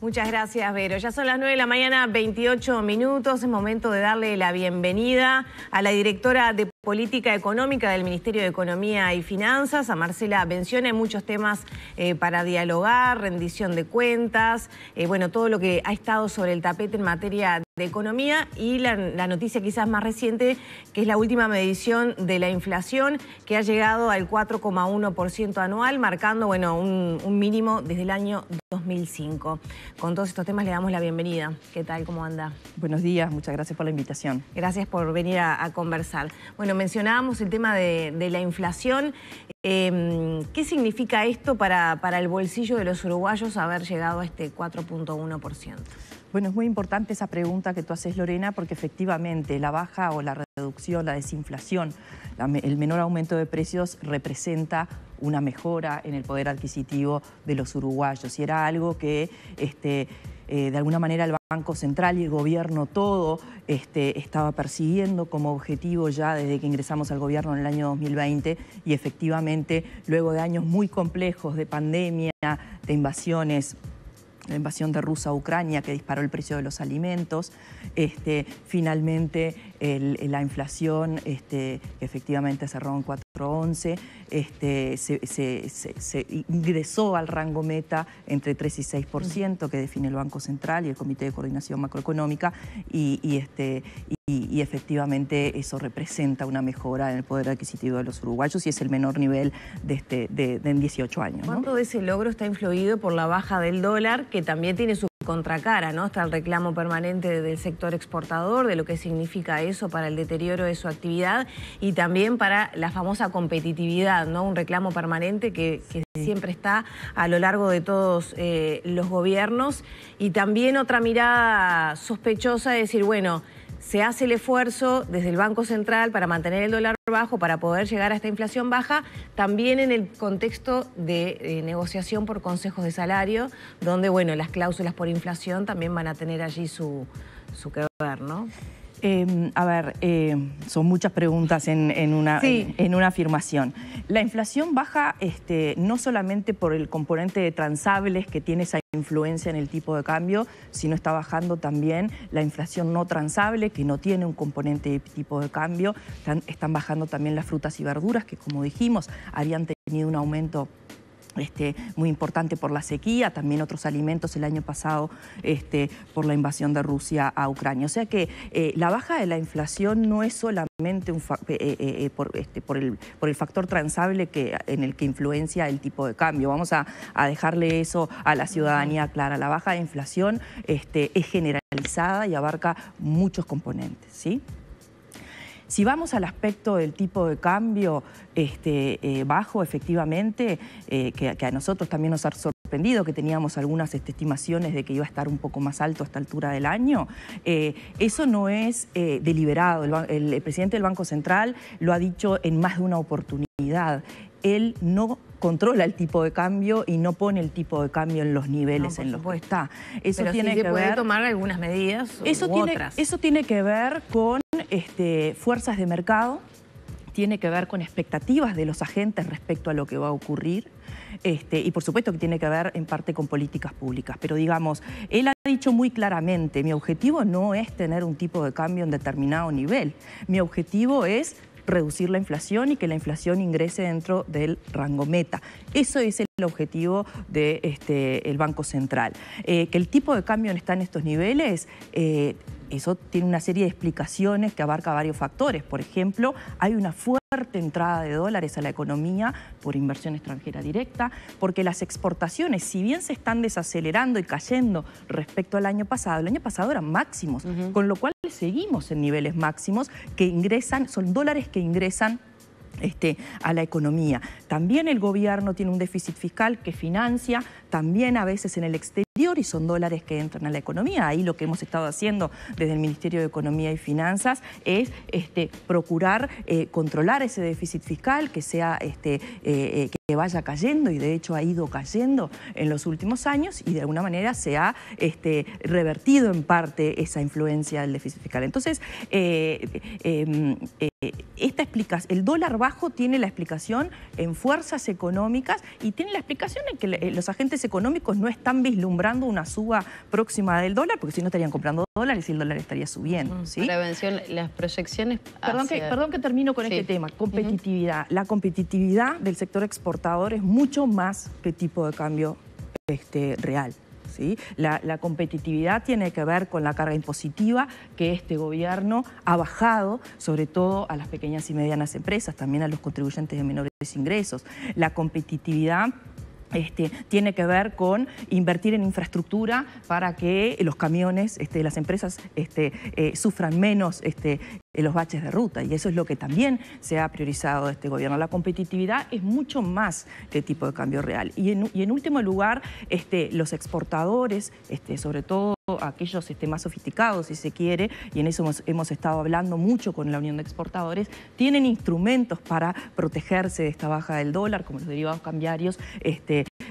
Muchas gracias, Vero. Ya son las 9 de la mañana, 28 minutos. Es momento de darle la bienvenida a la directora de Política Económica del Ministerio de Economía y Finanzas, a Marcela menciona muchos temas eh, para dialogar, rendición de cuentas, eh, bueno, todo lo que ha estado sobre el tapete en materia de economía y la, noticia quizás más reciente, que es la última medición de la inflación, que ha llegado al 4,1% anual, marcando, bueno, un, mínimo desde el año 2005. Con todos estos temas le damos la bienvenida. ¿Qué tal? ¿Cómo anda? Buenos días, muchas gracias por la invitación. Gracias por venir a, a conversar mencionábamos el tema de, la inflación. Em, ¿Qué significa esto para, para el bolsillo de los uruguayos haber llegado a este 4.1%? Bueno, es muy importante esa pregunta que tú haces, Lorena, porque efectivamente la baja o la reducción, la desinflación, el menor aumento de precios representa una mejora en el poder adquisitivo de los uruguayos. Y era algo que este, eh, de alguna manera el Banco Central y el gobierno todo este, estaba persiguiendo como objetivo ya desde que ingresamos al gobierno en el año 2020 y efectivamente luego de años muy complejos de pandemia, de invasiones la invasión de Rusia a Ucrania que disparó el precio de los alimentos, este, finalmente la inflación este, que efectivamente cerró en cuatro. 11 este, se, ingresó al rango meta entre 3 y 6% que define el Banco Central y el Comité de Coordinación Macroeconómica y, este, y, efectivamente eso representa una mejora en el poder adquisitivo de los uruguayos y es el menor nivel de, este, 18 años. ¿Cuánto de ese logro está influido por la baja del dólar que también tiene su contracara, ¿no? Está el reclamo permanente del sector exportador, de lo que significa eso para el deterioro de su actividad y también para la famosa competitividad, ¿no? Un reclamo permanente que, siempre está a lo largo de todos eh, los gobiernos y también otra mirada sospechosa de decir, bueno, se hace el esfuerzo desde el Banco Central para mantener el dólar bajo, para poder llegar a esta inflación baja, también en el contexto de eh, negociación por consejos de salario, donde bueno, las cláusulas por inflación también van a tener allí su, su que ver, ¿no? Em, a ver, eh, son muchas preguntas en, una, en, una afirmación. La inflación baja este, no solamente por el componente de transables que tiene esa influencia en el tipo de cambio, sino está bajando también la inflación no transable, que no tiene un componente de tipo de cambio. están bajando también las frutas y verduras, que como dijimos, habían tenido un aumento este, muy importante por la sequía, también otros alimentos el año pasado este, por la invasión de Rusia a Ucrania. O sea que eh, la baja de la inflación no es solamente eh, eh, este, por, el, factor transable en el que influencia el tipo de cambio. Vamos a, a dejarle eso a la ciudadanía clara. La baja de inflación es generalizada y abarca muchos componentes. ¿sí? Si vamos al aspecto del tipo de cambio este, eh, bajo, efectivamente, eh, que, a nosotros también nos ha sorprendido, que teníamos algunas estimaciones de que iba a estar un poco más alto a esta altura del año, eh, eso no es deliberado. El, presidente del Banco Central lo ha dicho en más de una oportunidad. Él no controla el tipo de cambio y no pone el tipo de cambio en los niveles en los que está. Eso Pero tiene sí puede tomar algunas medidas eso otras. Eso tiene que ver con este, fuerzas de mercado, tiene que ver con expectativas de los agentes respecto a lo que va a ocurrir. Este, y por supuesto que tiene que ver en parte con políticas públicas. Pero digamos, él ha dicho muy claramente, mi objetivo no es tener un tipo de cambio en determinado nivel. Mi objetivo es reducir la inflación y que la inflación ingrese dentro del rango meta. Eso es el objetivo del de, este, Banco Central. Eh, que el tipo de cambio está en estos niveles eh, eso tiene una serie de explicaciones que abarca varios factores. Por ejemplo, hay una fuerte entrada de dólares a la economía por inversión extranjera directa, porque las exportaciones, si bien se están desacelerando y cayendo respecto al año pasado, el año pasado eran máximos, con lo cual seguimos en niveles máximos que ingresan, son dólares que ingresan este, a la economía. También el gobierno tiene un déficit fiscal que financia, también a veces en el exterior y son dólares que entran a la economía. Ahí lo que hemos estado haciendo desde el Ministerio de Economía y Finanzas es este, procurar eh, controlar ese déficit fiscal que sea este, eh, eh, que vaya cayendo y de hecho ha ido cayendo en los últimos años y de alguna manera se ha este, revertido en parte esa influencia del déficit fiscal. Entonces, em, esta el dólar bajo tiene la explicación en fuerzas económicas y tiene la explicación en que los agentes económicos no están vislumbrando una suba próxima del dólar, porque si no estarían comprando dólares y el dólar estaría subiendo. Mm, ¿sí? Prevención, las proyecciones. Perdón, que, termino con este tema. Competitividad. La competitividad del sector exportador es mucho más que tipo de cambio este, real. ¿Sí? la, competitividad tiene que ver con la carga impositiva que este gobierno ha bajado, sobre todo a las pequeñas y medianas empresas, también a los contribuyentes de menores ingresos. La competitividad este, tiene que ver con invertir en infraestructura para que los camiones, este, las empresas este, eh, sufran menos este, los baches de ruta y eso es lo que también se ha priorizado de este gobierno. La competitividad es mucho más que tipo de cambio real. Y en, último lugar, este, los exportadores, este, sobre todo aquellos este, más sofisticados, si se quiere, y en eso hemos, estado hablando mucho con la Unión de Exportadores, tienen instrumentos para protegerse de esta baja del dólar, como los derivados cambiarios.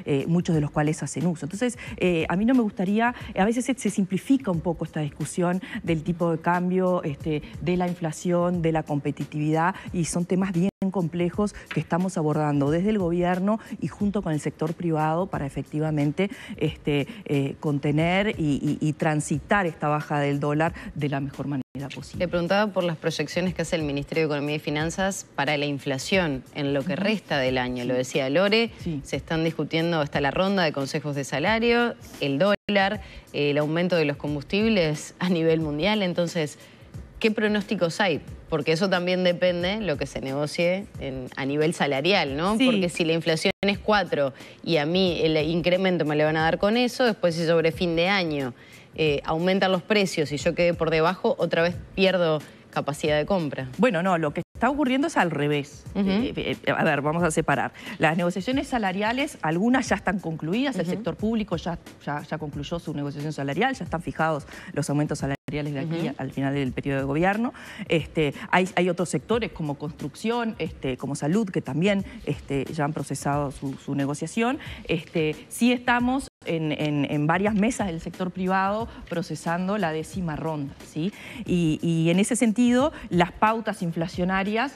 Eh, muchos de los cuales hacen uso. Entonces, eh, a mí no me gustaría, a veces se, simplifica un poco esta discusión del tipo de cambio, este, de la inflación, de la competitividad, y son temas bien complejos que estamos abordando desde el gobierno y junto con el sector privado para efectivamente este, eh, contener y, transitar esta baja del dólar de la mejor manera. Posible. Le preguntaba por las proyecciones que hace el Ministerio de Economía y Finanzas para la inflación en lo que resta del año. Lo decía Lore, se están discutiendo hasta la ronda de consejos de salario, el dólar, el aumento de los combustibles a nivel mundial. Entonces, ¿Qué pronósticos hay? Porque eso también depende lo que se negocie a nivel salarial, ¿no? Porque si la inflación es 4 y a mí el incremento me le van a dar con eso, después si sobre fin de año eh, aumentan los precios y yo quedé por debajo, otra vez pierdo capacidad de compra. Bueno, no, lo que está ocurriendo es al revés. Eh, eh, a ver, vamos a separar. Las negociaciones salariales, algunas ya están concluidas, el sector público ya, ya concluyó su negociación salarial, ya están fijados los aumentos salariales de aquí al final del periodo de gobierno. Este, hay, otros sectores como construcción, este, como salud, que también este, ya han procesado su, negociación. Este, sí estamos en, varias mesas del sector privado procesando la décima ronda. ¿sí? y en ese sentido, las pautas inflacionarias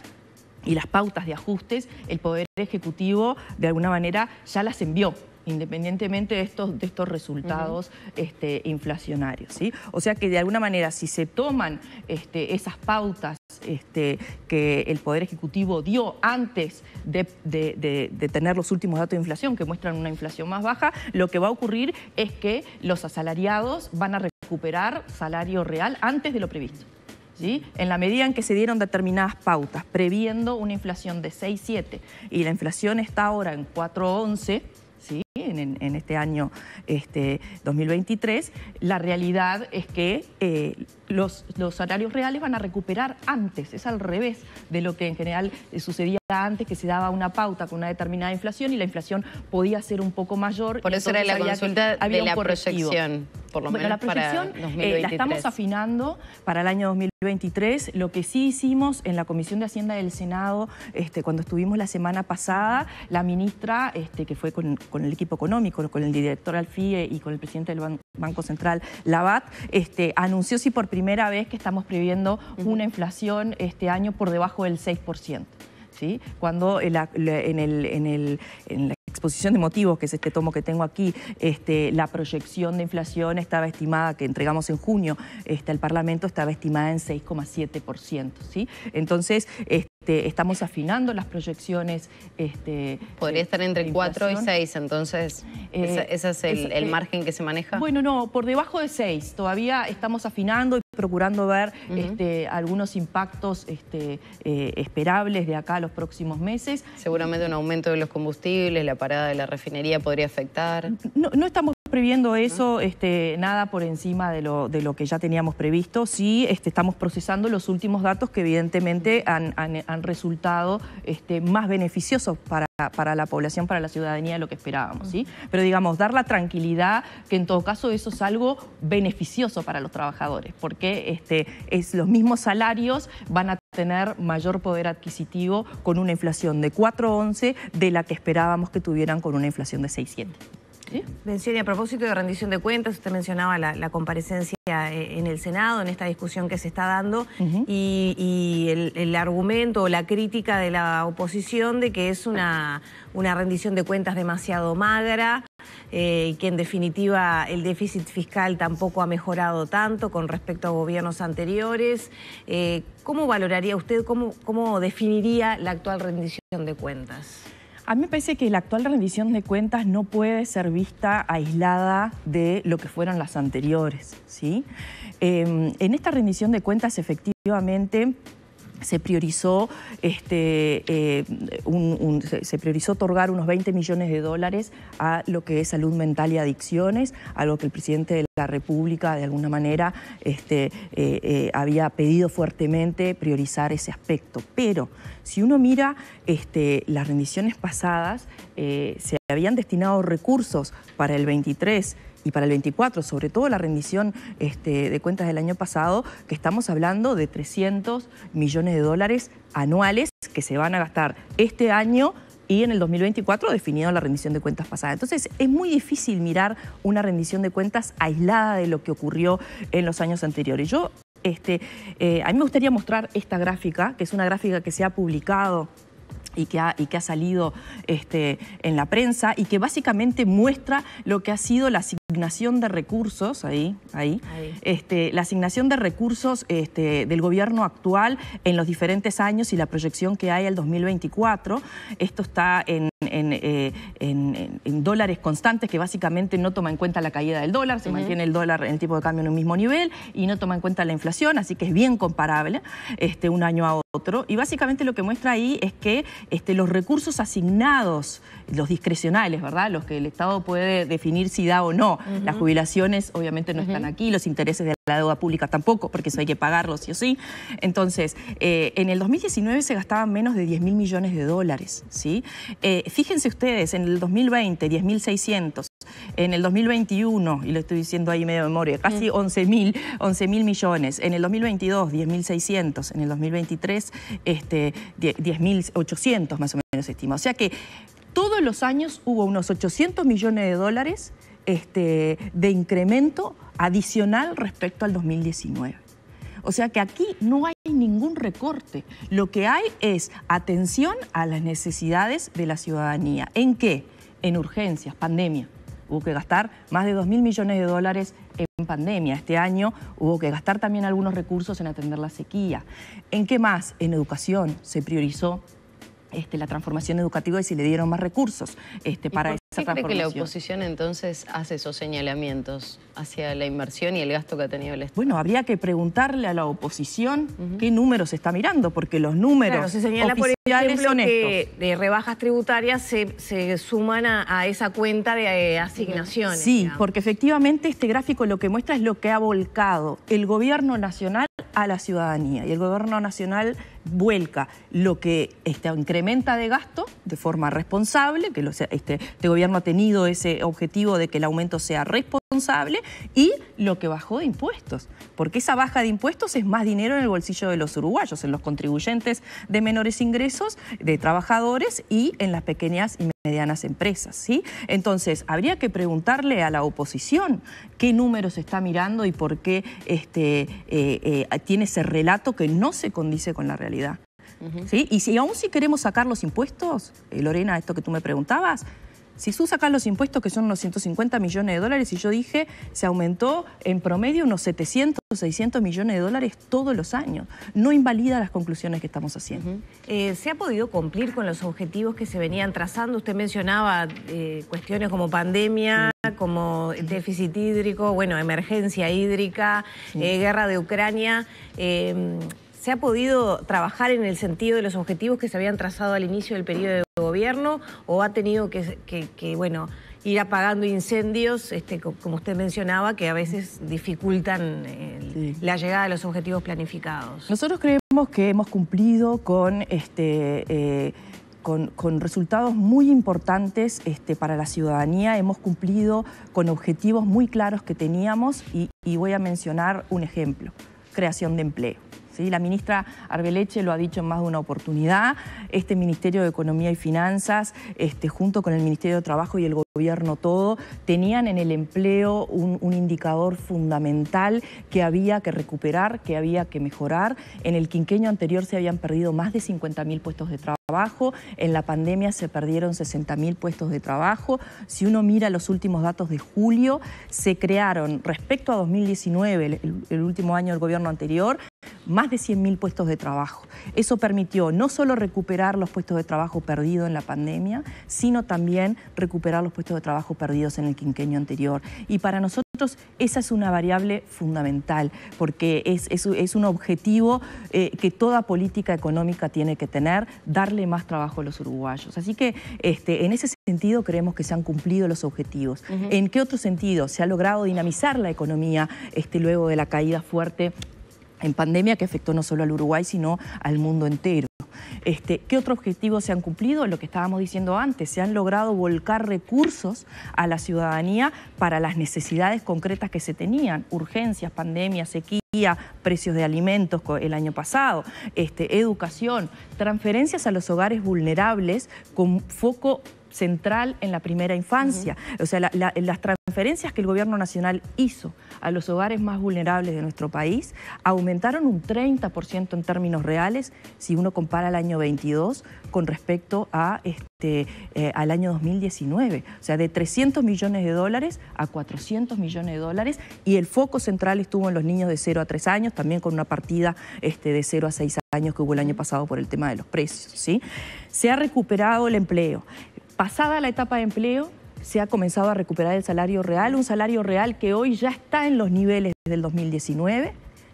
y las pautas de ajustes, el Poder Ejecutivo de alguna manera ya las envió independientemente de estos, de estos resultados este, inflacionarios. ¿sí? O sea que de alguna manera, si se toman este, esas pautas este, que el Poder Ejecutivo dio antes de, tener los últimos datos de inflación, que muestran una inflación más baja, lo que va a ocurrir es que los asalariados van a recuperar salario real antes de lo previsto. ¿Sí? En la medida en que se dieron determinadas pautas, previendo una inflación de 6,7 y la inflación está ahora en 4,11, ¿sí? En, este año este, 2023, la realidad es que eh, los, salarios reales van a recuperar antes, es al revés de lo que en general eh, sucedía antes, que se daba una pauta con una determinada inflación y la inflación podía ser un poco mayor. Por eso era la consulta de la proyección, por lo menos eh, la la estamos afinando para el año 2023. Lo que sí hicimos en la Comisión de Hacienda del Senado, este, cuando estuvimos la semana pasada, la ministra, este, que fue con, con el económico, con el director Alfie y con el presidente del Banco Central, Lavat este, anunció si por primera vez que estamos previendo una inflación este año por debajo del 6%. ¿Sí? Cuando en, la, exposición de motivos, que es este tomo que tengo aquí, este, la proyección de inflación estaba estimada, que entregamos en junio este, al Parlamento, estaba estimada en 6,7%. ¿sí? Entonces, este, estamos afinando las proyecciones. Este, podría estar entre 4 y 6, entonces, eh, ¿ese es el, eh, margen que se maneja? Bueno, no, por debajo de 6. Todavía estamos afinando y procurando ver este, algunos impactos este, eh, esperables de acá a los próximos meses. Seguramente un aumento de los combustibles, la parada de la refinería podría afectar. no estamos previendo eso, este, nada por encima de lo, que ya teníamos previsto. Sí, este, estamos procesando los últimos datos que evidentemente han, resultado este, más beneficiosos para la población, para la ciudadanía, de lo que esperábamos, ¿sí? Pero digamos, dar la tranquilidad, que en todo caso eso es algo beneficioso para los trabajadores, porque es, los mismos salarios van a tener mayor poder adquisitivo con una inflación de 4,11 de la que esperábamos que tuvieran con una inflación de 6,7. Mención, a propósito de rendición de cuentas, usted mencionaba la, comparecencia eh, en el Senado, en esta discusión que se está dando, y, el, argumento o la crítica de la oposición de que es una, rendición de cuentas demasiado magra, eh, que en definitiva el déficit fiscal tampoco ha mejorado tanto con respecto a gobiernos anteriores. Eh, ¿Cómo valoraría usted, cómo, cómo definiría la actual rendición de cuentas? A mí me parece que la actual rendición de cuentas no puede ser vista aislada de lo que fueron las anteriores. ¿sí? Em, en esta rendición de cuentas, efectivamente, se priorizó, este, eh, se, priorizó otorgar unos 20 millones de dólares a lo que es salud mental y adicciones, algo que el presidente de la República de alguna manera este, eh, eh, había pedido fuertemente priorizar ese aspecto. Pero si uno mira este, las rendiciones pasadas, se habían destinado recursos para el 23 y para el 24, sobre todo la rendición este, de cuentas del año pasado, que estamos hablando de 300 millones de dólares anuales que se van a gastar este año y en el 2024 definido la rendición de cuentas pasada. Entonces es muy difícil mirar una rendición de cuentas aislada de lo que ocurrió en los años anteriores. Yo, este, eh, a mí me gustaría mostrar esta gráfica, que es una gráfica que se ha publicado y que, ha, y que ha, salido este, en la prensa y que básicamente muestra lo que ha sido la asignación de recursos, ahí, ahí, Este, la asignación de recursos este, del gobierno actual en los diferentes años y la proyección que hay al 2024. Esto está eh, en, dólares constantes, que básicamente no toma en cuenta la caída del dólar, se mantiene el dólar en el tipo de cambio en un mismo nivel y no toma en cuenta la inflación, así que es bien comparable este, un año a otro. Otro, y básicamente lo que muestra ahí es que este, los recursos asignados, los discrecionales, ¿verdad? Los que el Estado puede definir si da o no. Las jubilaciones obviamente no están aquí, los intereses de la deuda pública tampoco, porque eso hay que pagarlo sí o sí. Entonces, eh, en el 2019 se gastaban menos de 10 mil millones de dólares, ¿sí? Eh, fíjense ustedes, en el 2020, 10.600, en el 2021, y lo estoy diciendo ahí medio de memoria, casi 11.000 mm. 11 millones. En el 2022, 10.600. En el 2023, este, 10.800 más o menos estima. O sea que todos los años hubo unos 800 millones de dólares este, de incremento adicional respecto al 2019. O sea que aquí no hay ningún recorte. Lo que hay es atención a las necesidades de la ciudadanía. ¿En qué? En urgencias, pandemia hubo que gastar más de 2.000 millones de dólares en pandemia. Este año hubo que gastar también algunos recursos en atender la sequía. ¿En qué más? En educación se priorizó este, la transformación educativa y si le dieron más recursos este, para ¿Qué que la oposición entonces hace esos señalamientos hacia la inversión y el gasto que ha tenido el Estado? Bueno, habría que preguntarle a la oposición qué números está mirando, porque los números por ejemplo, de rebajas tributarias se, suman a, esa cuenta de eh, asignaciones. Sí, porque efectivamente este gráfico lo que muestra es lo que ha volcado el gobierno nacional a la ciudadanía. Y el gobierno nacional vuelca lo que este, incrementa de gasto de forma responsable, que este, este gobierno ha tenido ese objetivo de que el aumento sea responsable responsable y lo que bajó de impuestos, porque esa baja de impuestos es más dinero en el bolsillo de los uruguayos, en los contribuyentes de menores ingresos, de trabajadores y en las pequeñas y medianas empresas, ¿sí? Entonces, habría que preguntarle a la oposición qué números está mirando y por qué este, eh, eh, tiene ese relato que no se condice con la realidad. ¿Sí? Y si aún si queremos sacar los impuestos, eh, Lorena, esto que tú me preguntabas, si tú sacas los impuestos, que son unos 150 millones de dólares, y yo dije, se aumentó en promedio unos 700 o 600 millones de dólares todos los años. No invalida las conclusiones que estamos haciendo. Eh, ¿Se ha podido cumplir con los objetivos que se venían trazando? Usted mencionaba eh, cuestiones como pandemia, como déficit hídrico, bueno, emergencia hídrica, eh, guerra de Ucrania ¿Se ha podido trabajar en el sentido de los objetivos que se habían trazado al inicio del periodo de gobierno o ha tenido que, bueno, ir apagando incendios, este, como usted mencionaba, que a veces dificultan eh, la llegada de los objetivos planificados? Nosotros creemos que hemos cumplido con... Este, eh, resultados muy importantes este, para la ciudadanía. Hemos cumplido con objetivos muy claros que teníamos y voy a mencionar un ejemplo, creación de empleo. ¿sí? La ministra Arbeleche lo ha dicho en más de una oportunidad. Este Ministerio de Economía y Finanzas, este, junto con el Ministerio de Trabajo y el Gobierno, gobierno todo, tenían en el empleo un, indicador fundamental que había que recuperar, que había que mejorar. En el quinquenio anterior se habían perdido más de 50.000 puestos de trabajo, en la pandemia se perdieron 60.000 puestos de trabajo. Si uno mira los últimos datos de julio, se crearon respecto a 2019, el, último año del gobierno anterior, más de 100.000 puestos de trabajo. Eso permitió no solo recuperar los puestos de trabajo perdidos en la pandemia, sino también recuperar los puestos de trabajo perdidos en el quinquenio anterior. Y para nosotros esa es una variable fundamental, porque es, un objetivo eh, que toda política económica tiene que tener, darle más trabajo a los uruguayos. Así que este, en ese sentido creemos que se han cumplido los objetivos. ¿En qué otro sentido? Se ha logrado dinamizar la economía este, luego de la caída fuerte en pandemia que afectó no solo al Uruguay, sino al mundo entero. Este, ¿Qué otros objetivos se han cumplido? Lo que estábamos diciendo antes, se han logrado volcar recursos a la ciudadanía para las necesidades concretas que se tenían, urgencias, pandemia, sequía precios de alimentos el año pasado, este, educación, transferencias a los hogares vulnerables con foco central en la primera infancia. O sea, la, transferencias que el Gobierno Nacional hizo a los hogares más vulnerables de nuestro país aumentaron un 30% en términos reales si uno compara el año 22 con respecto a este, eh, al año 2019. O sea, de 300 millones de dólares a 400 millones de dólares y el foco central estuvo en los niños de 0 a 3 años, también con una partida este, de 0 a 6 años que hubo el año pasado por el tema de los precios. ¿sí? Se ha recuperado el empleo. Pasada la etapa de empleo, se ha comenzado a recuperar el salario real, un salario real que hoy ya está en los niveles del 2019.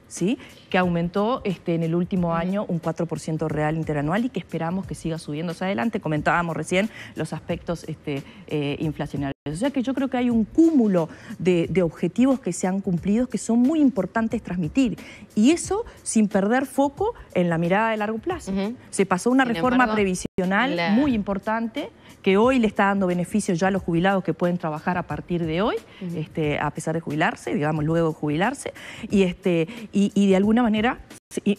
¿Sí? que aumentó este, en el último año un 4% real interanual y que esperamos que siga subiendo hacia adelante. Comentábamos recién los aspectos este, eh, inflacionarios. O sea que yo creo que hay un cúmulo de, objetivos que se han cumplido que son muy importantes transmitir. Y eso sin perder foco en la mirada de largo plazo. Se pasó una reforma previsional muy importante que hoy le está dando beneficios ya a los jubilados que pueden trabajar a partir de hoy, este, a pesar de jubilarse, digamos, luego jubilarse, y, este, y, de alguna manera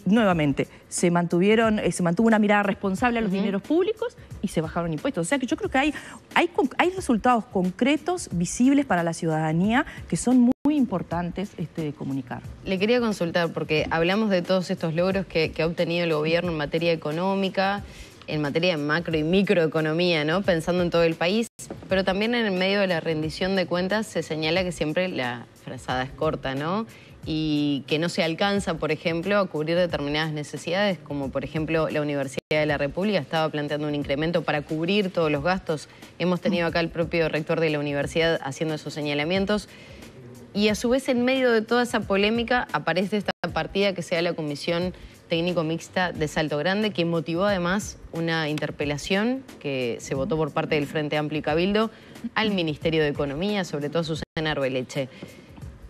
nuevamente, se mantuvieron, eh, se mantuvo una mirada responsable a los dineros públicos y se bajaron impuestos. O sea que yo creo que hay, hay, hay resultados concretos, visibles para la ciudadanía, que son muy importantes este, de comunicar. Le quería consultar, porque hablamos de todos estos logros que ha obtenido el gobierno en materia económica, en materia de macro y microeconomía, ¿no? pensando en todo el país, pero también en el medio de la rendición de cuentas se señala que siempre la frazada es corta, ¿no? y que no se alcanza, por ejemplo, a cubrir determinadas necesidades, como por ejemplo la Universidad de la República estaba planteando un incremento para cubrir todos los gastos. Hemos tenido acá el propio rector de la universidad haciendo esos señalamientos. Y a su vez, en medio de toda esa polémica, aparece esta partida que sea la Comisión técnico mixta de Salto Grande, que motivó además una interpelación que se votó por parte del Frente Amplio y Cabildo al Ministerio de Economía, sobre todo a Susana Arbeleche.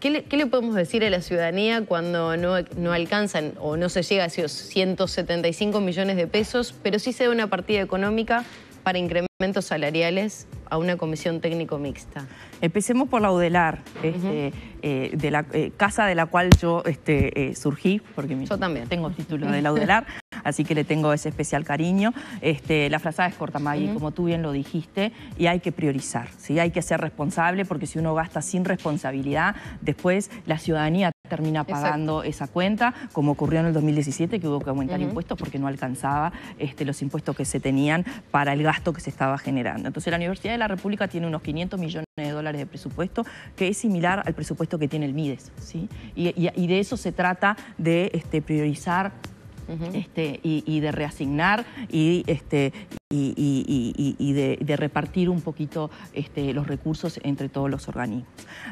¿Qué le, ¿Qué le, podemos decir a la ciudadanía cuando no, no, alcanzan o no se llega a esos 175 millones de pesos, pero sí se da una partida económica para incrementos salariales a una comisión técnico mixta? Empecemos por la UDELAR, este, eh, de la eh, casa de la cual yo este, eh, surgí, porque yo también. tengo título de la así que le tengo ese especial cariño. Este, la frase es corta, Maggie, como tú bien lo dijiste, y hay que priorizar, ¿sí? hay que ser responsable, porque si uno gasta sin responsabilidad, después la ciudadanía termina pagando esa cuenta, como ocurrió en el 2017, que hubo que aumentar impuestos porque no alcanzaba este, los impuestos que se tenían para el gasto que se estaba generando. Entonces la Universidad de la República tiene unos 500 millones de dólares de presupuesto, que es similar al presupuesto que tiene el MIDES. ¿sí? Y, de eso se trata de este, priorizar este, y, de reasignar y y, de, repartir un poquito este, los recursos entre todos los organismos.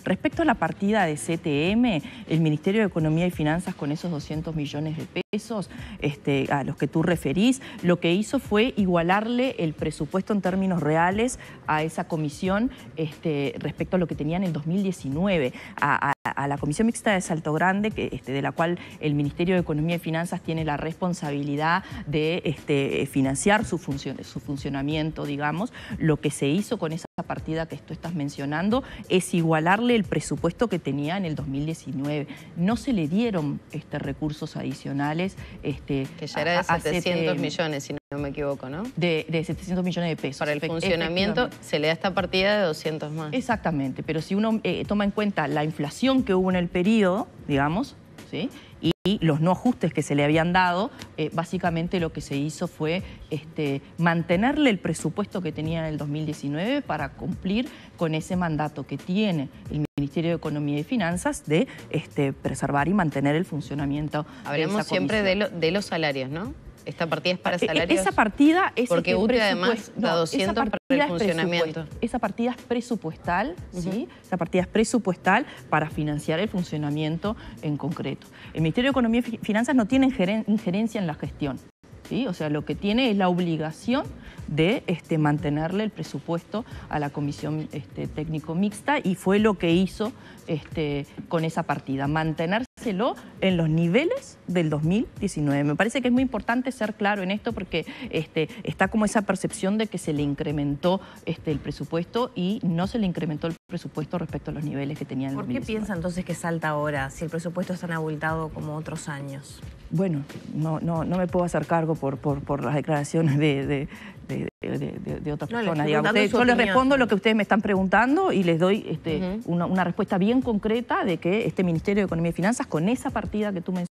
Respecto a la partida de CTM, el Ministerio de Economía y Finanzas con esos 200 millones de pesos este, a los que tú referís, lo que hizo fue igualarle el presupuesto en términos reales a esa comisión este, respecto a lo que tenían en 2019, a, la Comisión Mixta de Salto Grande, que, de la cual el Ministerio de Economía y Finanzas tiene la responsabilidad de financiar sus funciones su funcionamiento, digamos. Lo que se hizo con esa partida que tú estás mencionando es igualarle el presupuesto que tenía en el 2019. No se le dieron este, recursos adicionales. Este, que ya era de 700 millones, si no me equivoco, ¿no? De, 700 millones de pesos. Para el funcionamiento se le da esta partida de 200 más. Exactamente, pero si uno eh, toma en cuenta la inflación que hubo en el periodo, digamos, ¿sí? Y y los no ajustes que se le habían dado, eh, básicamente lo que se hizo fue este, mantenerle el presupuesto que tenía en el 2019 para cumplir con ese mandato que tiene el Ministerio de Economía y Finanzas de este, preservar y mantener el funcionamiento. siempre de, de los salarios, ¿no? Esta partida es para e-, e-, salarios. Esa partida es Porque UTE además da 200 para el funcionamiento. Esa partida es presupuestal, ¿sí? Esa partida es presupuestal para financiar el funcionamiento en concreto. El Ministerio de Economía y Finanzas no tiene injerencia en la gestión. ¿Sí? O sea, lo que tiene es la obligación de este, mantenerle el presupuesto a la comisión este, técnico mixta y fue lo que hizo este, con esa partida, mantener en los niveles del 2019. Me parece que es muy importante ser claro en esto porque este, está como esa percepción de que se le incrementó este, el presupuesto y no se le incrementó el presupuesto respecto a los niveles que tenía en ¿Por qué piensa entonces que salta ahora si el presupuesto es tan abultado como otros años? Bueno, no, no, no me puedo hacer cargo por, por, las declaraciones de, de, de, otra yo les respondo lo que ustedes me están preguntando y les doy este, una, una respuesta bien concreta de que este Ministerio de Economía y Finanzas, con esa partida que tú mencionaste,